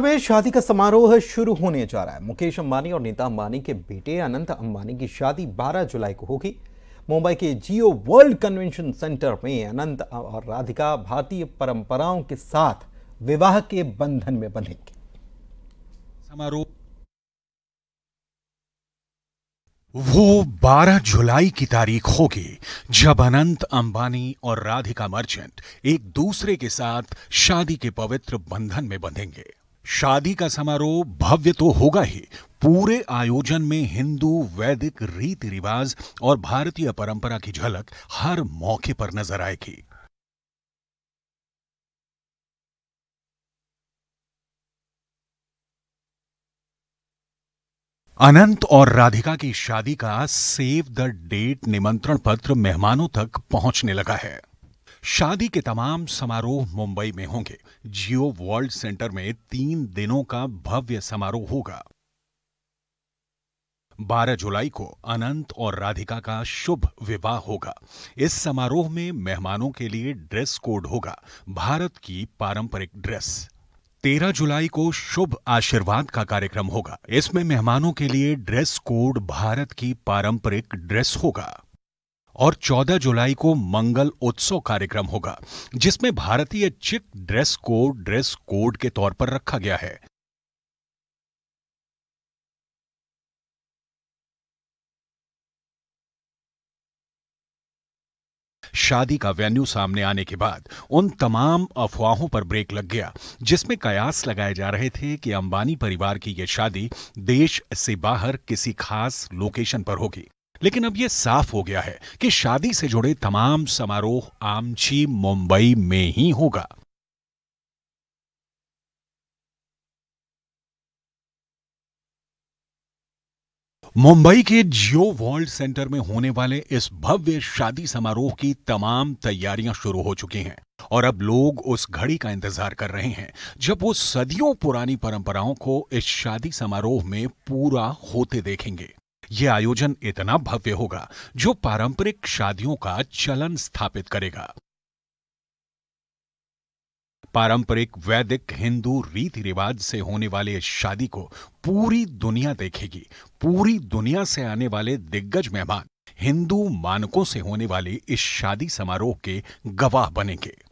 में शादी का समारोह शुरू होने जा रहा है मुकेश अंबानी और नीता अंबानी के बेटे अनंत अंबानी की शादी 12 जुलाई को होगी मुंबई के जियो वर्ल्ड कन्वेंशन सेंटर में अनंत और राधिका भारतीय परंपराओं के साथ विवाह के बंधन में बंधेंगे समारोह वो 12 जुलाई की तारीख होगी जब अनंत अंबानी और राधिका मर्चेंट एक दूसरे के साथ शादी के पवित्र बंधन में बंधेंगे शादी का समारोह भव्य तो होगा ही पूरे आयोजन में हिंदू वैदिक रीति रिवाज और भारतीय परंपरा की झलक हर मौके पर नजर आएगी अनंत और राधिका की शादी का सेव द डेट निमंत्रण पत्र मेहमानों तक पहुंचने लगा है शादी के तमाम समारोह मुंबई में होंगे जियो वर्ल्ड सेंटर में तीन दिनों का भव्य समारोह होगा 12 जुलाई को अनंत और राधिका का शुभ विवाह होगा इस समारोह में मेहमानों के लिए ड्रेस कोड होगा भारत की पारंपरिक ड्रेस 13 जुलाई को शुभ आशीर्वाद का कार्यक्रम होगा इसमें मेहमानों के लिए ड्रेस कोड भारत की पारंपरिक ड्रेस होगा और 14 जुलाई को मंगल उत्सव कार्यक्रम होगा जिसमें भारतीय चिक ड्रेस को ड्रेस कोड के तौर पर रखा गया है शादी का वेन्यू सामने आने के बाद उन तमाम अफवाहों पर ब्रेक लग गया जिसमें कयास लगाए जा रहे थे कि अंबानी परिवार की यह शादी देश से बाहर किसी खास लोकेशन पर होगी लेकिन अब यह साफ हो गया है कि शादी से जुड़े तमाम समारोह आमची मुंबई में ही होगा मुंबई के जियो वर्ल्ड सेंटर में होने वाले इस भव्य शादी समारोह की तमाम तैयारियां शुरू हो चुकी हैं और अब लोग उस घड़ी का इंतजार कर रहे हैं जब वो सदियों पुरानी परंपराओं को इस शादी समारोह में पूरा होते देखेंगे यह आयोजन इतना भव्य होगा जो पारंपरिक शादियों का चलन स्थापित करेगा पारंपरिक वैदिक हिंदू रीति रिवाज से होने वाले इस शादी को पूरी दुनिया देखेगी पूरी दुनिया से आने वाले दिग्गज मेहमान हिंदू मानकों से होने वाले इस शादी समारोह के गवाह बनेंगे